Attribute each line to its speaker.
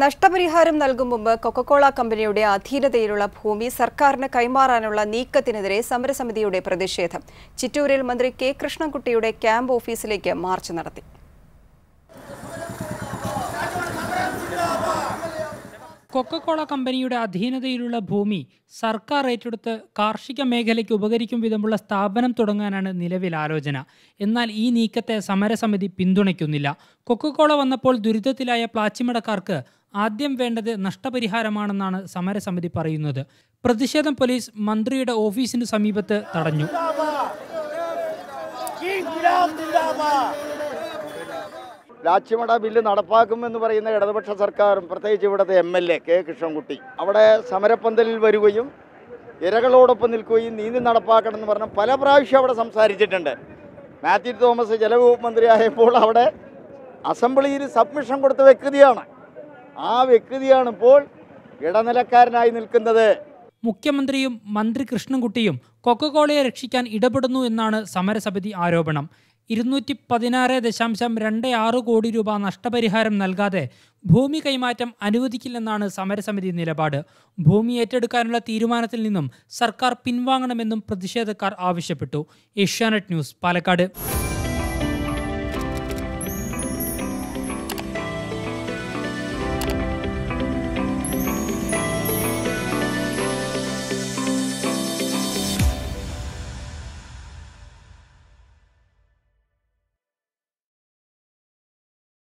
Speaker 1: നഷ്ടപരിഹാരം നൽകും മുമ്പ് കൊക്കക്കോള കമ്പനിയുടെ അധീനതയിലുള്ള ഭൂമി സർക്കാരിന് കൈമാറാനുള്ള നീക്കത്തിനെതിരെ സമരസമിതിയുടെ പ്രതിഷേധം ചിറ്റൂരിൽ മന്ത്രി കെ കൃഷ്ണൻകുട്ടിയുടെ ക്യാമ്പ് ഓഫീസിലേക്ക് മാർച്ച് നടത്തി
Speaker 2: കൊക്കക്കോള കമ്പനിയുടെ അധീനതയിലുള്ള ഭൂമി സർക്കാർ ഏറ്റെടുത്ത് കാർഷിക മേഖലയ്ക്ക് ഉപകരിക്കും വിധമുള്ള സ്ഥാപനം തുടങ്ങാനാണ് നിലവിൽ ആലോചന എന്നാൽ ഈ നീക്കത്തെ സമരസമിതി പിന്തുണയ്ക്കുന്നില്ല കൊക്കക്കോള വന്നപ്പോൾ ദുരിതത്തിലായ പ്ലാച്ചിമടക്കാർക്ക് ആദ്യം വേണ്ടത് നഷ്ടപരിഹാരമാണെന്നാണ് സമരസമിതി പറയുന്നത് പ്രതിഷേധം പോലീസ് മന്ത്രിയുടെ ഓഫീസിന് സമീപത്ത് തടഞ്ഞു
Speaker 3: രാജ്യമട ബില്ല് നടപ്പാക്കുമെന്ന് പറയുന്ന ഇടതുപക്ഷ സർക്കാരും പ്രത്യേകിച്ച് ഇവിടുത്തെ M L A K Krishnankutty അവിടെ സമരപ്പന്തലിൽ വരികയും ഇരകളോടൊപ്പം നിൽക്കുകയും നീതി നടപ്പാക്കണമെന്ന് പറഞ്ഞ പല പ്രാവശ്യം അവിടെ സംസാരിച്ചിട്ടുണ്ട് മാത്യു തോമസ് ജലവകുപ്പ് മന്ത്രിയായപ്പോൾ അവിടെ അസംബ്ലിയിൽ സബ്മിഷൻ കൊടുത്ത വ്യക്തിയാണ് ആ വ്യക്തിയാണ് ഇപ്പോൾ ഇടനിലക്കാരനായി നിൽക്കുന്നത്
Speaker 2: മുഖ്യമന്ത്രിയും മന്ത്രി കൃഷ്ണൻകുട്ടിയും കൊക്കകോളയെ രക്ഷിക്കാൻ ഇടപെടുന്നു എന്നാണ് സമരസമിതി ആരോപണം ഇരുന്നൂറ്റി പതിനാറ് ദശാംശം രണ്ട് ആറ് കോടി രൂപ നഷ്ടപരിഹാരം നൽകാതെ ഭൂമി കൈമാറ്റം അനുവദിക്കില്ലെന്നാണ് സമരസമിതി നിലപാട് ഭൂമി ഏറ്റെടുക്കാനുള്ള തീരുമാനത്തിൽ നിന്നും സർക്കാർ പിൻവാങ്ങണമെന്നും പ്രതിഷേധക്കാർ ആവശ്യപ്പെട്ടു ഏഷ്യാനെറ്റ് ന്യൂസ് പാലക്കാട്